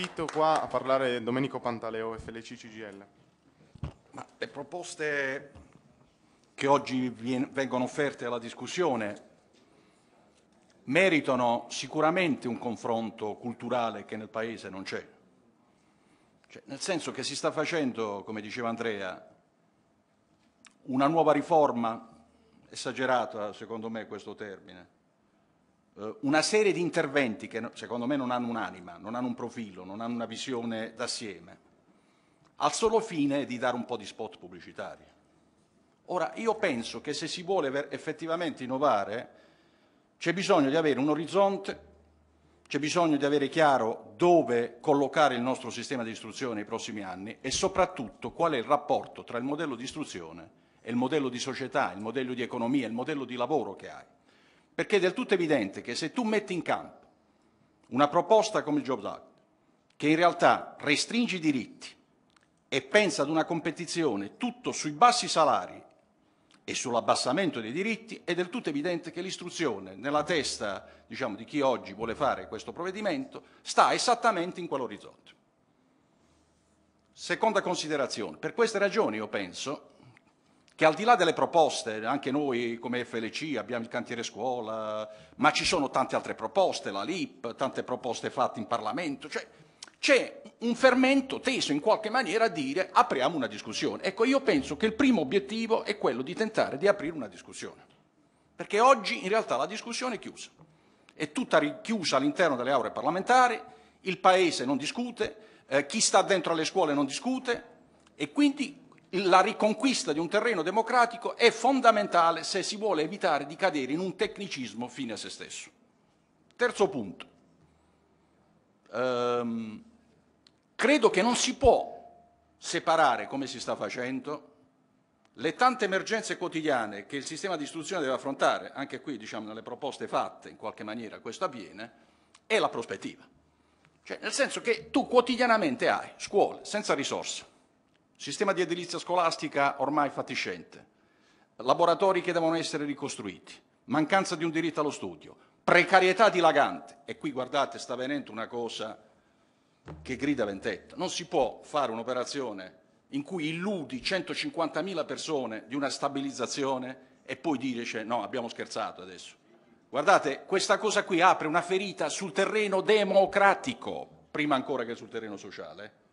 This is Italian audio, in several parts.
invito qua a parlare Domenico Pantaleo, FLC CGL. Ma le proposte che oggi vengono offerte alla discussione meritano sicuramente un confronto culturale che nel Paese non c'è. Cioè, nel senso che si sta facendo, come diceva Andrea, una nuova riforma, esagerata secondo me questo termine, eh, una serie di interventi che secondo me non hanno un'anima, non hanno un profilo, non hanno una visione d'assieme, al solo fine di dare un po' di spot pubblicitari. Ora, io penso che se si vuole effettivamente innovare c'è bisogno di avere un orizzonte, c'è bisogno di avere chiaro dove collocare il nostro sistema di istruzione nei prossimi anni e soprattutto qual è il rapporto tra il modello di istruzione e il modello di società, il modello di economia, il modello di lavoro che hai. Perché è del tutto evidente che se tu metti in campo una proposta come il Jobs Act, che in realtà restringe i diritti e pensa ad una competizione tutto sui bassi salari e sull'abbassamento dei diritti, è del tutto evidente che l'istruzione nella testa diciamo, di chi oggi vuole fare questo provvedimento sta esattamente in quell'orizzonte. Seconda considerazione, per queste ragioni io penso che al di là delle proposte, anche noi come FLC abbiamo il cantiere scuola, ma ci sono tante altre proposte, la LIP, tante proposte fatte in Parlamento, cioè c'è un fermento teso in qualche maniera a dire apriamo una discussione. Ecco, io penso che il primo obiettivo è quello di tentare di aprire una discussione, perché oggi in realtà la discussione è chiusa, è tutta richiusa all'interno delle aule parlamentari, il Paese non discute, eh, chi sta dentro alle scuole non discute e quindi la riconquista di un terreno democratico è fondamentale se si vuole evitare di cadere in un tecnicismo fine a se stesso. Terzo punto. Ehm, credo che non si può separare, come si sta facendo, le tante emergenze quotidiane che il sistema di istruzione deve affrontare, anche qui diciamo nelle proposte fatte in qualche maniera questo avviene, e la prospettiva. Cioè, nel senso che tu quotidianamente hai scuole senza risorse, Sistema di edilizia scolastica ormai fatiscente, laboratori che devono essere ricostruiti, mancanza di un diritto allo studio, precarietà dilagante. E qui guardate, sta venendo una cosa che grida ventetta. Non si può fare un'operazione in cui illudi 150.000 persone di una stabilizzazione e poi dire cioè, no, abbiamo scherzato adesso. Guardate, questa cosa qui apre una ferita sul terreno democratico, prima ancora che sul terreno sociale.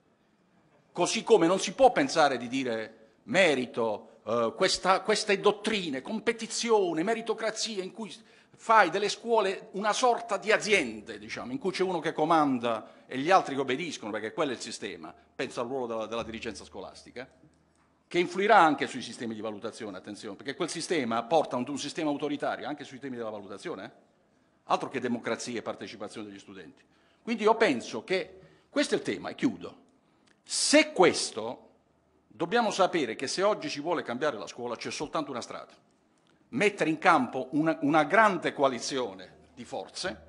Così come non si può pensare di dire merito, eh, questa, queste dottrine, competizione, meritocrazia, in cui fai delle scuole una sorta di aziende, diciamo, in cui c'è uno che comanda e gli altri che obbediscono, perché quello è il sistema, penso al ruolo della, della dirigenza scolastica, che influirà anche sui sistemi di valutazione, attenzione, perché quel sistema porta ad un, un sistema autoritario anche sui temi della valutazione, eh? altro che democrazia e partecipazione degli studenti. Quindi io penso che questo è il tema, e chiudo. Se questo, dobbiamo sapere che se oggi si vuole cambiare la scuola c'è soltanto una strada, mettere in campo una, una grande coalizione di forze,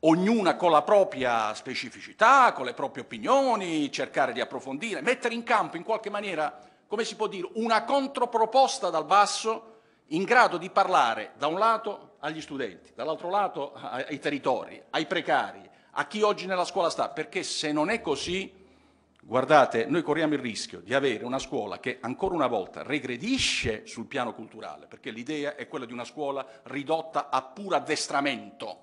ognuna con la propria specificità, con le proprie opinioni, cercare di approfondire, mettere in campo in qualche maniera, come si può dire, una controproposta dal basso in grado di parlare da un lato agli studenti, dall'altro lato ai territori, ai precari, a chi oggi nella scuola sta, perché se non è così Guardate, noi corriamo il rischio di avere una scuola che ancora una volta regredisce sul piano culturale, perché l'idea è quella di una scuola ridotta a puro addestramento,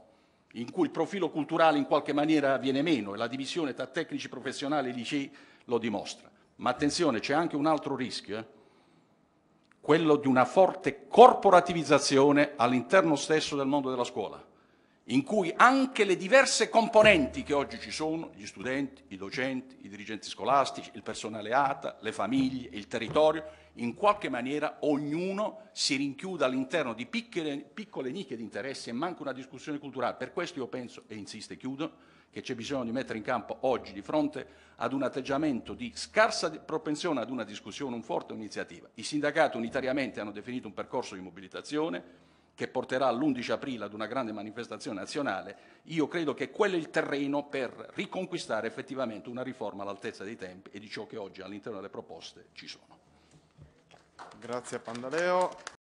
in cui il profilo culturale in qualche maniera viene meno e la divisione tra tecnici professionali e licei lo dimostra. Ma attenzione, c'è anche un altro rischio, eh? quello di una forte corporativizzazione all'interno stesso del mondo della scuola in cui anche le diverse componenti che oggi ci sono, gli studenti, i docenti, i dirigenti scolastici, il personale ATA, le famiglie, il territorio, in qualche maniera ognuno si rinchiuda all'interno di piccole, piccole nicchie di interessi e manca una discussione culturale. Per questo io penso, e insisto e chiudo, che c'è bisogno di mettere in campo oggi di fronte ad un atteggiamento di scarsa propensione ad una discussione, un forte iniziativa. I sindacati unitariamente hanno definito un percorso di mobilitazione, che porterà l'11 aprile ad una grande manifestazione nazionale, io credo che quello è il terreno per riconquistare effettivamente una riforma all'altezza dei tempi e di ciò che oggi all'interno delle proposte ci sono. Grazie a Pandaleo.